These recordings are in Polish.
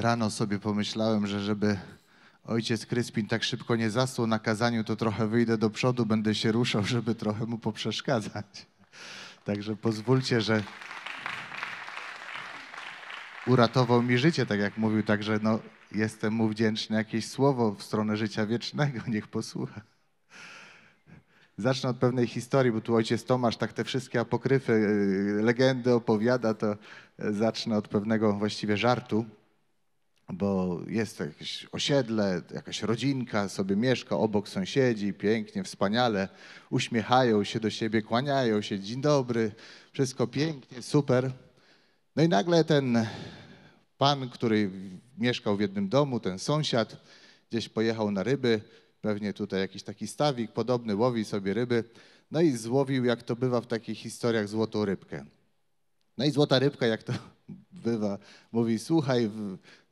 rano sobie pomyślałem, że żeby ojciec Kryspin tak szybko nie zasnął na kazaniu, to trochę wyjdę do przodu, będę się ruszał, żeby trochę mu poprzeszkadzać. Także pozwólcie, że uratował mi życie, tak jak mówił, także no, jestem mu wdzięczny. Jakieś słowo w stronę życia wiecznego, niech posłucha. Zacznę od pewnej historii, bo tu ojciec Tomasz tak te wszystkie apokryfy, y, legendy opowiada, to e, zacznę od pewnego właściwie żartu bo jest jakieś osiedle, jakaś rodzinka sobie mieszka, obok sąsiedzi, pięknie, wspaniale, uśmiechają się do siebie, kłaniają się, dzień dobry, wszystko pięknie, super. No i nagle ten pan, który mieszkał w jednym domu, ten sąsiad, gdzieś pojechał na ryby, pewnie tutaj jakiś taki stawik podobny, łowi sobie ryby, no i złowił, jak to bywa w takich historiach, złotą rybkę. No i złota rybka, jak to bywa, mówi: Słuchaj,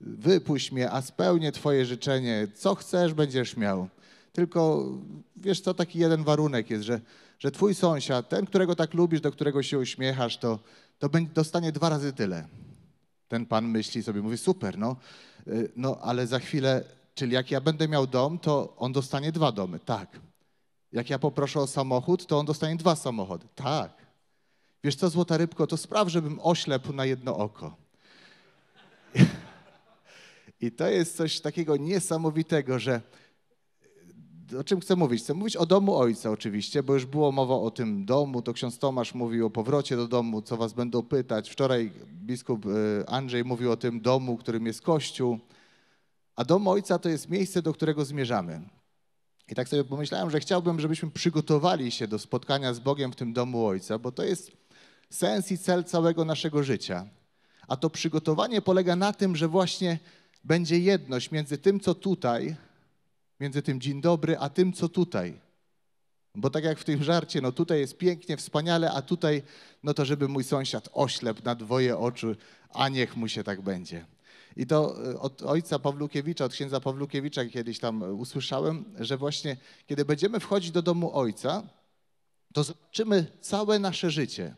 wypuść mnie, a spełnię Twoje życzenie. Co chcesz, będziesz miał. Tylko wiesz, co taki jeden warunek jest, że, że Twój sąsiad, ten, którego tak lubisz, do którego się uśmiechasz, to, to będzie, dostanie dwa razy tyle. Ten pan myśli sobie, mówi: Super, no, y, no ale za chwilę, czyli jak ja będę miał dom, to on dostanie dwa domy. Tak. Jak ja poproszę o samochód, to on dostanie dwa samochody. Tak. Wiesz co, złota rybko, to spraw, żebym oślepł na jedno oko. I to jest coś takiego niesamowitego, że o czym chcę mówić? Chcę mówić o domu ojca oczywiście, bo już było mowa o tym domu, to ksiądz Tomasz mówił o powrocie do domu, co was będą pytać. Wczoraj biskup y, Andrzej mówił o tym domu, którym jest kościół. A dom ojca to jest miejsce, do którego zmierzamy. I tak sobie pomyślałem, że chciałbym, żebyśmy przygotowali się do spotkania z Bogiem w tym domu ojca, bo to jest sens i cel całego naszego życia. A to przygotowanie polega na tym, że właśnie będzie jedność między tym, co tutaj, między tym dzień dobry, a tym, co tutaj. Bo tak jak w tym żarcie, no tutaj jest pięknie, wspaniale, a tutaj, no to żeby mój sąsiad oślep na dwoje oczu, a niech mu się tak będzie. I to e, od ojca Pawlukiewicza, od księdza Pawlukiewicza kiedyś tam e, usłyszałem, że właśnie kiedy będziemy wchodzić do domu ojca, to zobaczymy całe nasze życie.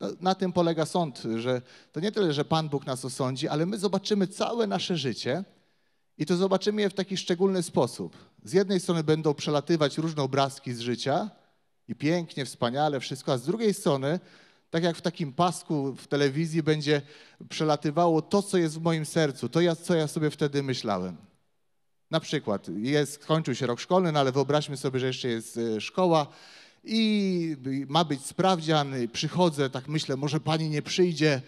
No, na, tym polega sąd, że to nie tyle, że Pan Bóg nas osądzi, ale my zobaczymy całe nasze życie i to zobaczymy je w taki szczególny sposób. Z jednej strony będą przelatywać różne obrazki z życia i pięknie, wspaniale, wszystko, a z drugiej strony, tak jak w takim pasku w telewizji, będzie przelatywało to, co jest w moim sercu, to, ja, co ja sobie wtedy myślałem. Na przykład, jest, skończył się rok szkolny, no ale wyobraźmy sobie, że jeszcze jest e, szkoła i ma być sprawdzian, przychodzę, tak myślę, może pani nie przyjdzie,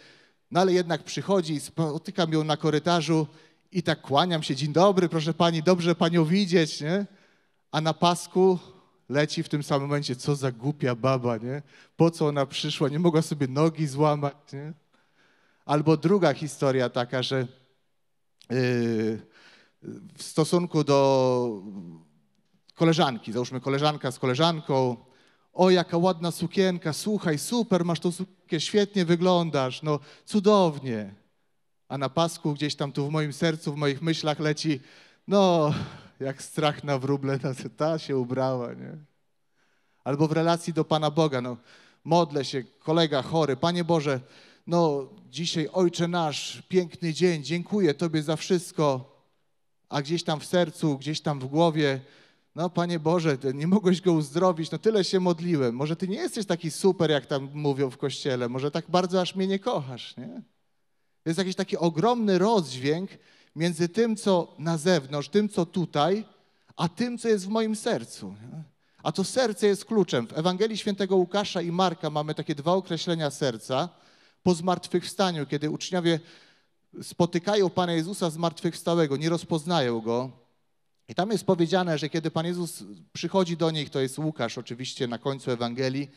no ale jednak przychodzi, spotykam ją na korytarzu i tak kłaniam się, dzień dobry, proszę pani, dobrze panią widzieć, nie? A na pasku leci w tym samym momencie, co za głupia baba, nie? Po co ona przyszła, nie mogła sobie nogi złamać, nie? Albo druga historia taka, że yy, w stosunku do koleżanki, załóżmy koleżanka z koleżanką, o jaka ładna sukienka, słuchaj, super, masz tą sukienkę, świetnie wyglądasz, no cudownie. A na pasku gdzieś tam tu w moim sercu, w moich myślach leci, no jak strach na wróble, ta, no, ta się ubrała, nie? Albo w relacji do Pana Boga, no modlę się, kolega chory, Panie Boże, no dzisiaj Ojcze nasz, piękny dzień, dziękuję Tobie za wszystko, a gdzieś tam w sercu, gdzieś tam w głowie no, Panie Boże, nie mogłeś go uzdrowić, no tyle się modliłem. Może ty nie jesteś taki super, jak tam mówią w kościele, może tak bardzo aż mnie nie kochasz, nie? Jest jakiś taki ogromny rozdźwięk między tym, co na zewnątrz, tym, co tutaj, a tym, co jest w moim sercu. Nie? A to serce jest kluczem. W Ewangelii Świętego Łukasza i Marka mamy takie dwa określenia serca. Po zmartwychwstaniu, kiedy uczniowie spotykają Pana Jezusa zmartwychwstałego, nie rozpoznają Go, i tam jest powiedziane, że kiedy Pan Jezus przychodzi do nich, to jest Łukasz oczywiście na końcu Ewangelii,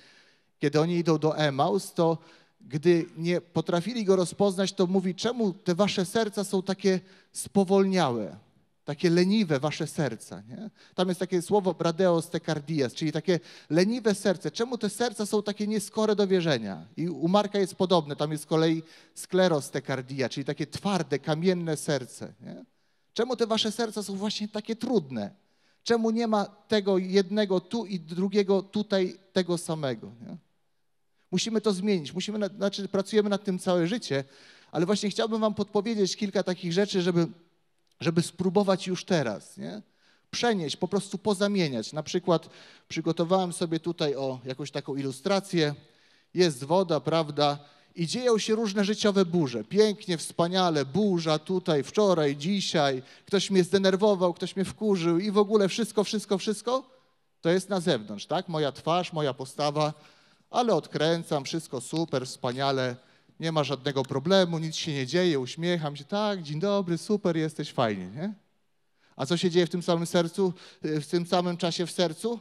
kiedy oni idą do Emaus, to gdy nie potrafili go rozpoznać, to mówi, czemu te wasze serca są takie spowolniałe, takie leniwe wasze serca. Nie? Tam jest takie słowo bradeos tecardias, czyli takie leniwe serce. Czemu te serca są takie nieskore do wierzenia? I u Marka jest podobne, tam jest z kolei skleros czyli takie twarde, kamienne serce. Nie? Czemu te wasze serca są właśnie takie trudne? Czemu nie ma tego jednego tu i drugiego tutaj tego samego? Nie? Musimy to zmienić. Musimy, znaczy, pracujemy nad tym całe życie, ale właśnie chciałbym Wam podpowiedzieć kilka takich rzeczy, żeby, żeby spróbować już teraz. Nie? Przenieść, po prostu pozamieniać. Na przykład przygotowałem sobie tutaj o jakąś taką ilustrację. Jest woda, prawda? i dzieją się różne życiowe burze. Pięknie, wspaniale, burza tutaj, wczoraj, dzisiaj, ktoś mnie zdenerwował, ktoś mnie wkurzył i w ogóle wszystko, wszystko, wszystko to jest na zewnątrz, tak? Moja twarz, moja postawa, ale odkręcam, wszystko super, wspaniale, nie ma żadnego problemu, nic się nie dzieje, uśmiecham się, tak, dzień dobry, super, jesteś fajnie, nie? A co się dzieje w tym samym sercu, w tym samym czasie w sercu?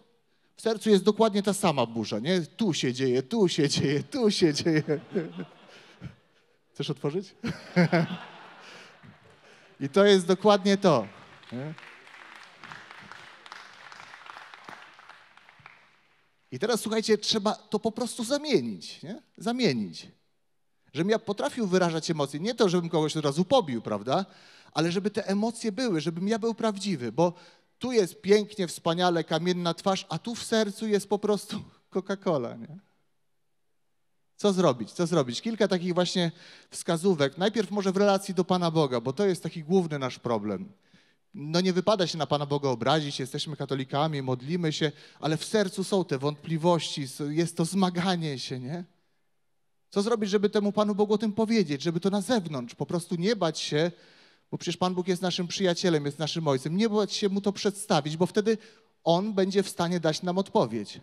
w sercu jest dokładnie ta sama burza, nie? Tu się dzieje, tu się dzieje, tu się dzieje. Chcesz otworzyć? I to jest dokładnie to. I teraz słuchajcie, trzeba to po prostu zamienić. Nie? Zamienić. Żebym ja potrafił wyrażać emocje. Nie to, żebym kogoś od razu pobił, prawda? Ale żeby te emocje były, żebym ja był prawdziwy, bo tu jest pięknie, wspaniale, kamienna twarz, a tu w sercu jest po prostu Coca-Cola. Nie? Co zrobić? Co zrobić? Kilka takich właśnie wskazówek. Najpierw może w relacji do Pana Boga, bo to jest taki główny nasz problem. No nie wypada się na Pana Boga obrazić, jesteśmy katolikami, modlimy się, ale w sercu są te wątpliwości, jest to zmaganie się, nie? Co zrobić, żeby temu Panu Bogu o tym powiedzieć, żeby to na zewnątrz, po prostu nie bać się bo przecież Pan Bóg jest naszym przyjacielem, jest naszym ojcem. Nie bać się mu to przedstawić, bo wtedy on będzie w stanie dać nam odpowiedź.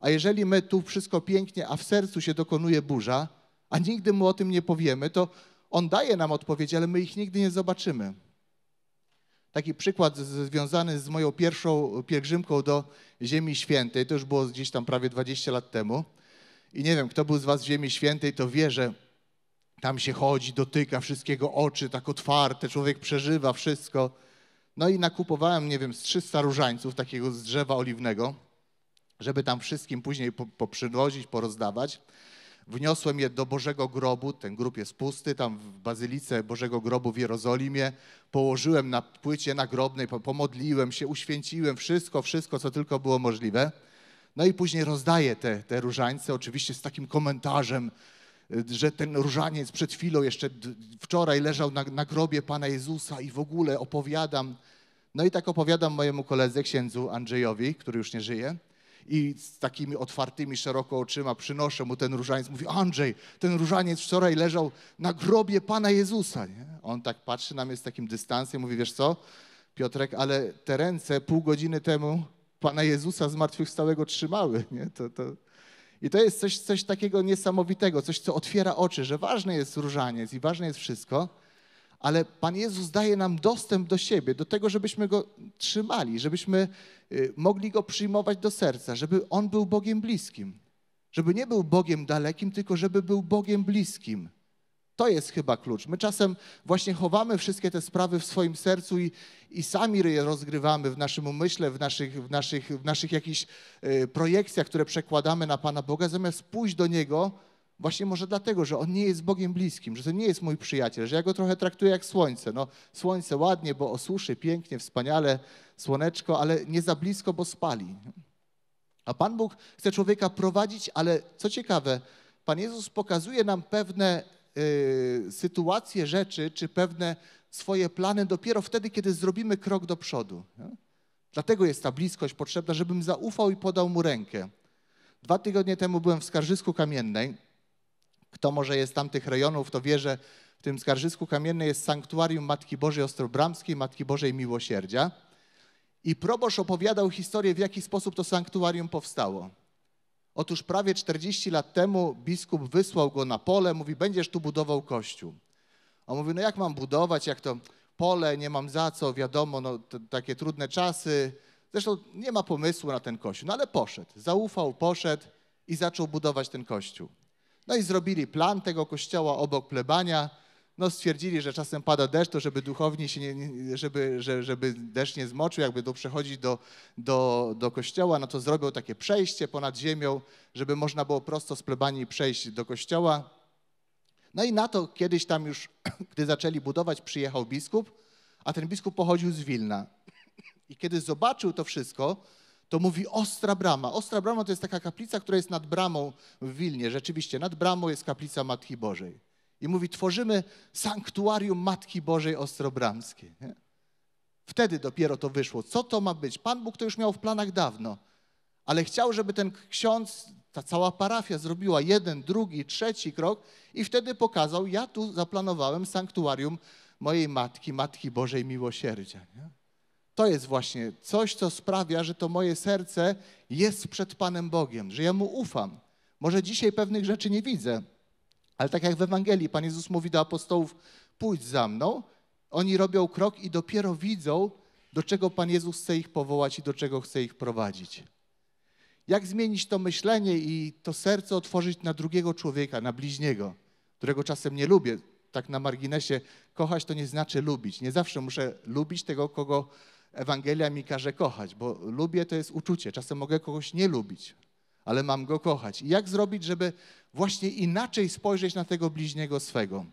A jeżeli my tu wszystko pięknie, a w sercu się dokonuje burza, a nigdy mu o tym nie powiemy, to on daje nam odpowiedź, ale my ich nigdy nie zobaczymy. Taki przykład związany z moją pierwszą pielgrzymką do Ziemi Świętej, to już było gdzieś tam prawie 20 lat temu. I nie wiem, kto był z Was w Ziemi Świętej, to wie, że tam się chodzi, dotyka wszystkiego, oczy tak otwarte, człowiek przeżywa wszystko. No i nakupowałem, nie wiem, z 300 różańców takiego z drzewa oliwnego, żeby tam wszystkim później poprzywozić, porozdawać. Wniosłem je do Bożego Grobu, ten grób jest pusty, tam w Bazylice Bożego Grobu w Jerozolimie. Położyłem na płycie nagrobnej, pomodliłem się, uświęciłem wszystko, wszystko, co tylko było możliwe. No i później rozdaję te, te różańce, oczywiście z takim komentarzem, Y, że ten różaniec przed chwilą, jeszcze wczoraj leżał na, na grobie Pana Jezusa i w ogóle opowiadam. No i tak opowiadam mojemu koledze, księdzu Andrzejowi, który już nie żyje. I z takimi otwartymi szeroko oczyma przynoszę mu ten różaniec. Mówi, Andrzej, ten różaniec wczoraj leżał na grobie Pana Jezusa. Nie? On tak patrzy na mnie z takim dystansem, mówi, wiesz co, Piotrek, ale te ręce pół godziny temu Pana Jezusa zmartwychwstałego trzymały. Nie? To, to, i to jest coś, coś takiego niesamowitego, coś, co otwiera oczy, że ważne jest różaniec i ważne jest wszystko, ale Pan Jezus daje nam dostęp do siebie, do tego, żebyśmy go trzymali, żebyśmy y, mogli go przyjmować do serca, żeby on był Bogiem bliskim. Żeby nie był Bogiem dalekim, tylko żeby był Bogiem bliskim. To jest chyba klucz. My czasem właśnie chowamy wszystkie te sprawy w swoim sercu i, i sami je rozgrywamy w naszym umyśle, w naszych, w naszych, w naszych jakichś e, projekcjach, które przekładamy na Pana Boga, zamiast pójść do Niego Właśnie może dlatego, że on nie jest Bogiem bliskim, że to nie jest mój przyjaciel, że ja go trochę traktuję jak słońce. No, słońce ładnie, bo osuszy, pięknie, wspaniale, słoneczko, ale nie za blisko, bo spali. A Pan Bóg chce człowieka prowadzić, ale co ciekawe, Pan Jezus pokazuje nam pewne y, sytuacje, rzeczy czy pewne swoje plany dopiero wtedy, kiedy zrobimy krok do przodu. Dlatego jest ta bliskość potrzebna, żebym zaufał i podał mu rękę. Dwa tygodnie temu byłem w Skarżysku Kamiennej. Kto może jest z tamtych rejonów, to wie, że w tym Skarżysku Kamiennej jest sanktuarium Matki Bożej Ostrobramskiej, Matki Bożej Miłosierdzia. I proboszcz opowiadał historię, w jaki sposób to sanktuarium powstało. Otóż prawie 40 lat temu biskup wysłał go na pole, mówi: Będziesz tu budował kościół. A on mówi: No jak mam budować, jak to pole, nie mam za co, wiadomo, no, takie trudne czasy. Zresztą nie ma pomysłu na ten kościół, no ale poszedł, zaufał, poszedł i zaczął budować ten kościół. No i zrobili plan tego kościoła obok plebania no stwierdzili, że czasem pada deszcz, to żeby duchowni się nie, żeby, żeby deszcz nie zmoczył, jakby do, przechodzić do, do, do kościoła, no to zrobią takie przejście ponad ziemią, żeby można było prosto z plebanii przejść do kościoła. No i na to kiedyś tam już, gdy zaczęli budować, przyjechał biskup, a ten biskup pochodził z Wilna. I kiedy zobaczył to wszystko, to mówi Ostra Brama. Ostra Brama to jest taka kaplica, która jest nad bramą w Wilnie. Rzeczywiście, nad bramą jest kaplica Matki Bożej. I mówi, tworzymy sanktuarium Matki Bożej Ostrobramskiej. Nie? Wtedy dopiero to wyszło. Co to ma być? Pan Bóg to już miał w planach dawno, ale chciał, żeby ten ksiądz, ta cała parafia zrobiła jeden, drugi, trzeci krok i wtedy pokazał, ja tu zaplanowałem sanktuarium mojej Matki, Matki Bożej Miłosierdzia. Nie? To jest właśnie coś, co sprawia, że to moje serce jest przed Panem Bogiem, że ja Mu ufam. Może dzisiaj pewnych rzeczy nie widzę, ale tak jak w Ewangelii, Pan Jezus mówi do apostołów: pójdź za mną. Oni robią krok i dopiero widzą, do czego Pan Jezus chce ich powołać i do czego chce ich prowadzić. Jak zmienić to myślenie i to serce otworzyć na drugiego człowieka, na bliźniego, którego czasem nie lubię? Tak na marginesie, kochać to nie znaczy lubić. Nie zawsze muszę lubić tego, kogo Ewangelia mi każe kochać, bo lubię to jest uczucie. Czasem mogę kogoś nie lubić, ale mam go kochać. I jak zrobić, żeby właśnie inaczej spojrzeć na tego bliźniego swego?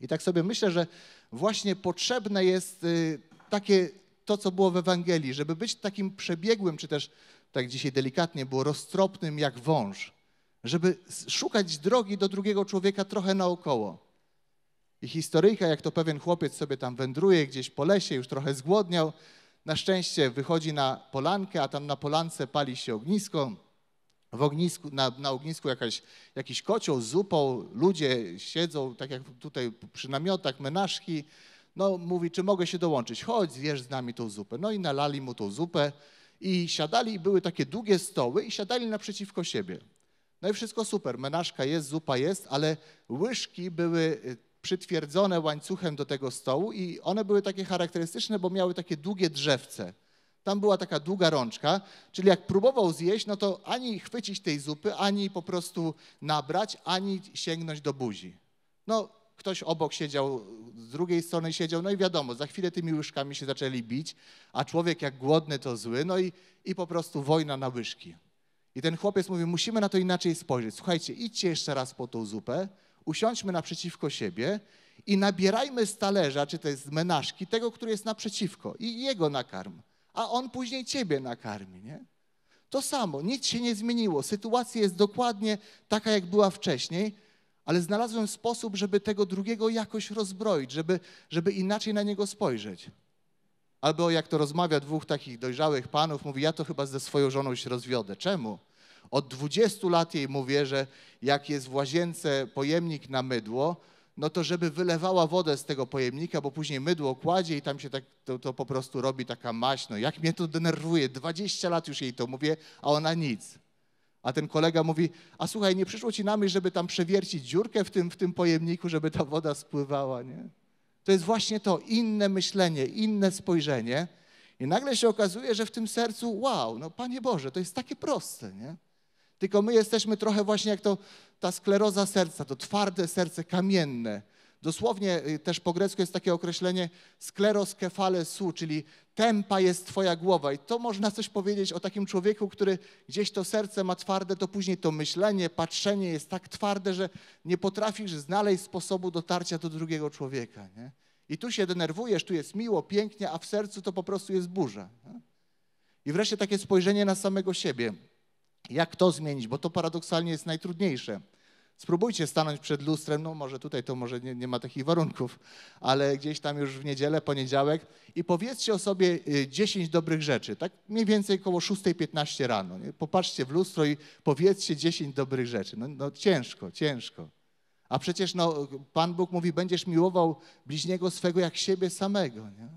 I tak sobie myślę, że właśnie potrzebne jest y, takie to, co było w Ewangelii, żeby być takim przebiegłym, czy też tak dzisiaj delikatnie było, roztropnym jak wąż, żeby szukać drogi do drugiego człowieka trochę naokoło. I historyjka, jak to pewien chłopiec sobie tam wędruje gdzieś po lesie, już trochę zgłodniał. Na szczęście wychodzi na polankę, a tam na polance pali się ognisko w ognisku, na, na ognisku jakaś, jakiś kocioł z zupą, ludzie siedzą, tak jak tutaj przy namiotach, menażki. No mówi, czy mogę się dołączyć? Chodź, zjesz z nami tą zupę. No i nalali mu tą zupę i siadali, i były takie długie stoły i siadali naprzeciwko siebie. No i wszystko super, menażka jest, zupa jest, ale łyżki były y, przytwierdzone łańcuchem do tego stołu i one były takie charakterystyczne, bo miały takie długie drzewce. Tam była taka długa rączka, czyli jak próbował zjeść, no to ani chwycić tej zupy, ani po prostu nabrać, ani sięgnąć do buzi. No, ktoś obok siedział, z drugiej strony siedział, no i wiadomo, za chwilę tymi łyżkami się zaczęli bić, a człowiek jak głodny to zły, no i, i po prostu wojna na łyżki. I ten chłopiec mówi, musimy na to inaczej spojrzeć. Słuchajcie, idźcie jeszcze raz po tą zupę, usiądźmy naprzeciwko siebie i nabierajmy z talerza, czy to jest z menażki, tego, który jest naprzeciwko i jego nakarm a on później ciebie nakarmi, nie? To samo, nic się nie zmieniło. Sytuacja jest dokładnie taka, jak była wcześniej, ale znalazłem sposób, żeby tego drugiego jakoś rozbroić, żeby, żeby inaczej na niego spojrzeć. Albo jak to rozmawia dwóch takich dojrzałych panów, mówi, ja to chyba ze swoją żoną się rozwiodę. Czemu? Od 20 lat jej mówię, że jak jest w łazience pojemnik na mydło, no to żeby wylewała wodę z tego pojemnika, bo później mydło kładzie i tam się tak, to, to po prostu robi taka maść. No jak mnie to denerwuje, 20 lat już jej to mówię, a ona nic. A ten kolega mówi, a słuchaj, nie przyszło ci na myśl, żeby tam przewiercić dziurkę w tym, w tym pojemniku, żeby ta woda spływała, nie? To jest właśnie to, inne myślenie, inne spojrzenie. I nagle się okazuje, że w tym sercu, wow, no Panie Boże, to jest takie proste, nie? Tylko my jesteśmy trochę właśnie jak to, ta skleroza serca, to twarde serce, kamienne. Dosłownie y, też po grecku jest takie określenie skleros kefale su, czyli tempa jest twoja głowa. I to można coś powiedzieć o takim człowieku, który gdzieś to serce ma twarde, to później to myślenie, patrzenie jest tak twarde, że nie potrafisz znaleźć sposobu dotarcia do drugiego człowieka. Nie? I tu się denerwujesz, tu jest miło, pięknie, a w sercu to po prostu jest burza. Nie? I wreszcie takie spojrzenie na samego siebie. Jak to zmienić? Bo to paradoksalnie jest najtrudniejsze. Spróbujcie stanąć przed lustrem, no może tutaj to może nie, nie, ma takich warunków, ale gdzieś tam już w niedzielę, poniedziałek i powiedzcie o sobie 10 y, dobrych rzeczy, tak mniej więcej około 6.15 rano. Nie? Popatrzcie w lustro i powiedzcie 10 dobrych rzeczy. No, no ciężko, ciężko. A przecież no, Pan Bóg mówi, będziesz miłował bliźniego swego jak siebie samego. Nie?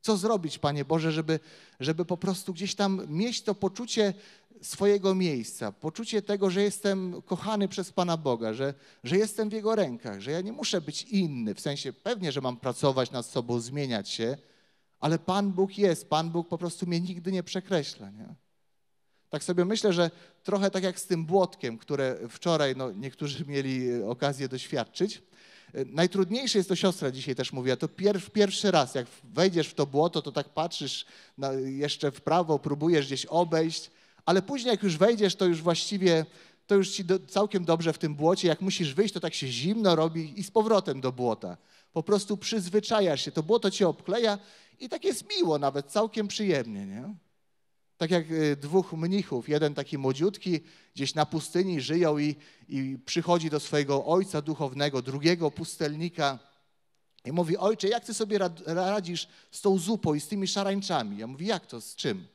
Co zrobić, Panie Boże, żeby, żeby po prostu gdzieś tam mieć to poczucie swojego miejsca, poczucie tego, że jestem kochany przez Pana Boga, że, że jestem w Jego rękach, że ja nie muszę być inny, w sensie pewnie, że mam pracować nad sobą, zmieniać się, ale Pan Bóg jest, Pan Bóg po prostu mnie nigdy nie przekreśla. Nie? Tak sobie myślę, że trochę tak jak z tym błotkiem, które wczoraj no, niektórzy mieli okazję doświadczyć. Najtrudniejsze jest to siostra dzisiaj też mówiła, to pierw, pierwszy raz, jak wejdziesz w to błoto, to tak patrzysz na, jeszcze w prawo, próbujesz gdzieś obejść, ale później jak już wejdziesz, to już właściwie, to już ci do, całkiem dobrze w tym błocie. Jak musisz wyjść, to tak się zimno robi i z powrotem do błota. Po prostu przyzwyczajasz się, to błoto cię obkleja i tak jest miło nawet, całkiem przyjemnie, nie? Tak jak y, dwóch mnichów, jeden taki młodziutki, gdzieś na pustyni żyją i, i przychodzi do swojego ojca duchownego, drugiego pustelnika i mówi, ojcze, jak ty sobie radzisz z tą zupą i z tymi szarańczami? Ja mówi, jak to, z czym?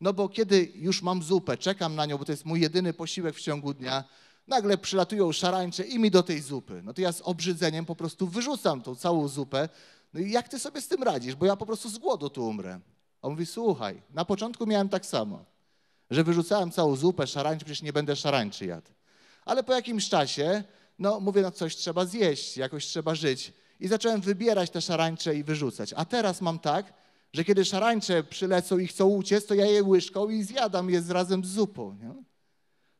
no bo kiedy już mam zupę, czekam na nią, bo to jest mój jedyny posiłek w ciągu dnia, nagle przylatują szarańcze i mi do tej zupy. No to ja z obrzydzeniem po prostu wyrzucam tą całą zupę. No i jak ty sobie z tym radzisz? Bo ja po prostu z głodu tu umrę. A on mówi, słuchaj, na początku miałem tak samo, że wyrzucałem całą zupę szarańcz, przecież nie będę szarańczy jadł. Ale po jakimś czasie, no mówię, no coś trzeba zjeść, jakoś trzeba żyć. I zacząłem wybierać te szarańcze i wyrzucać. A teraz mam tak, że kiedy szarańcze przylecą i chcą uciec, to ja je łyżką i zjadam je razem z zupą. Nie?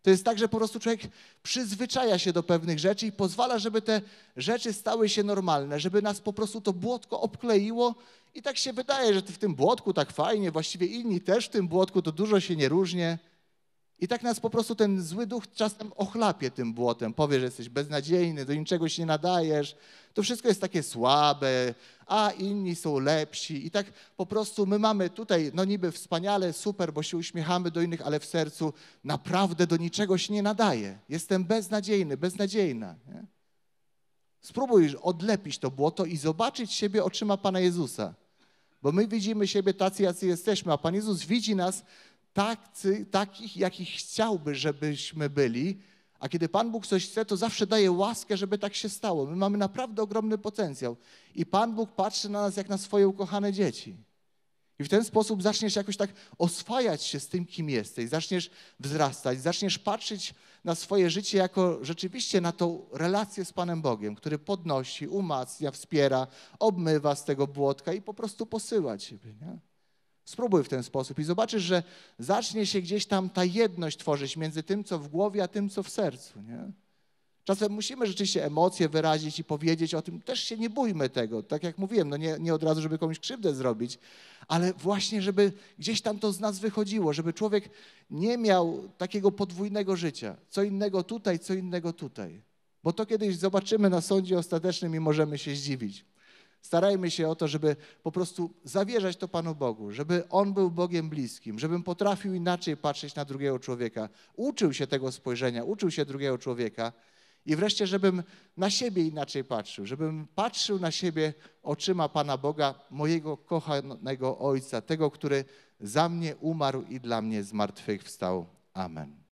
To jest tak, że po prostu człowiek przyzwyczaja się do pewnych rzeczy i pozwala, żeby te rzeczy stały się normalne, żeby nas po prostu to błotko obkleiło i tak się wydaje, że w tym błotku tak fajnie, właściwie inni też w tym błotku, to dużo się nie różnie. I tak nas po prostu ten zły duch czasem ochlapie tym błotem, powie, że jesteś beznadziejny, do niczego się nie nadajesz, to wszystko jest takie słabe, a inni są lepsi. I tak po prostu my mamy tutaj, no niby wspaniale, super, bo się uśmiechamy do innych, ale w sercu naprawdę do niczego się nie nadaje. Jestem beznadziejny, beznadziejna. Nie? Spróbuj odlepić to błoto i zobaczyć siebie oczyma Pana Jezusa. Bo my widzimy siebie tacy, jacy jesteśmy, a Pan Jezus widzi nas tacy, takich, jakich chciałby, żebyśmy byli. A kiedy Pan Bóg coś chce, to zawsze daje łaskę, żeby tak się stało. My mamy naprawdę ogromny potencjał. I Pan Bóg patrzy na nas jak na swoje ukochane dzieci. I w ten sposób zaczniesz jakoś tak oswajać się z tym, kim jesteś, zaczniesz wzrastać, zaczniesz patrzeć na swoje życie jako rzeczywiście na tą relację z Panem Bogiem, który podnosi, umacnia, wspiera, obmywa z tego błotka i po prostu posyła Ciebie. Nie? Spróbuj w ten sposób i zobaczysz, że zacznie się gdzieś tam ta jedność tworzyć między tym, co w głowie, a tym, co w sercu. Nie? Czasem musimy rzeczywiście emocje wyrazić i powiedzieć o tym. Też się nie bójmy tego. Tak jak mówiłem, no nie, nie od razu, żeby komuś krzywdę zrobić, ale właśnie, żeby gdzieś tam to z nas wychodziło, żeby człowiek nie miał takiego podwójnego życia. Co innego tutaj, co innego tutaj. Bo to kiedyś zobaczymy na sądzie ostatecznym i możemy się zdziwić. Starajmy się o to, żeby po prostu zawierzać to Panu Bogu, żeby On był Bogiem bliskim, żebym potrafił inaczej patrzeć na drugiego człowieka, uczył się tego spojrzenia, uczył się drugiego człowieka i wreszcie, żebym na siebie inaczej patrzył, żebym patrzył na siebie oczyma Pana Boga, mojego kochanego Ojca, tego, który za mnie umarł i dla mnie zmartwychwstał. Amen.